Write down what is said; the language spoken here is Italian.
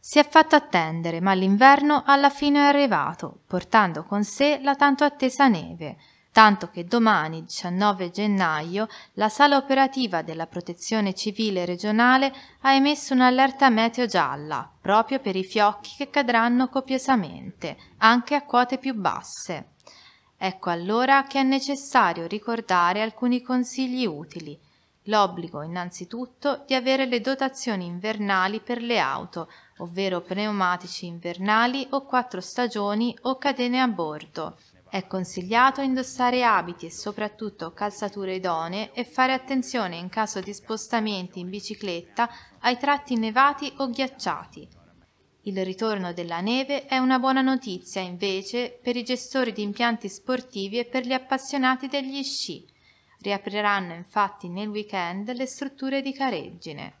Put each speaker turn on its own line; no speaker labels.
Si è fatto attendere, ma l'inverno alla fine è arrivato, portando con sé la tanto attesa neve, tanto che domani 19 gennaio la sala operativa della Protezione Civile regionale ha emesso un'allerta meteo gialla proprio per i fiocchi che cadranno copiosamente, anche a quote più basse. Ecco allora che è necessario ricordare alcuni consigli utili. L'obbligo innanzitutto di avere le dotazioni invernali per le auto, ovvero pneumatici invernali o quattro stagioni o catene a bordo. È consigliato indossare abiti e soprattutto calzature idonee e fare attenzione in caso di spostamenti in bicicletta ai tratti nevati o ghiacciati. Il ritorno della neve è una buona notizia invece per i gestori di impianti sportivi e per gli appassionati degli sci. Riapriranno infatti nel weekend le strutture di Careggine.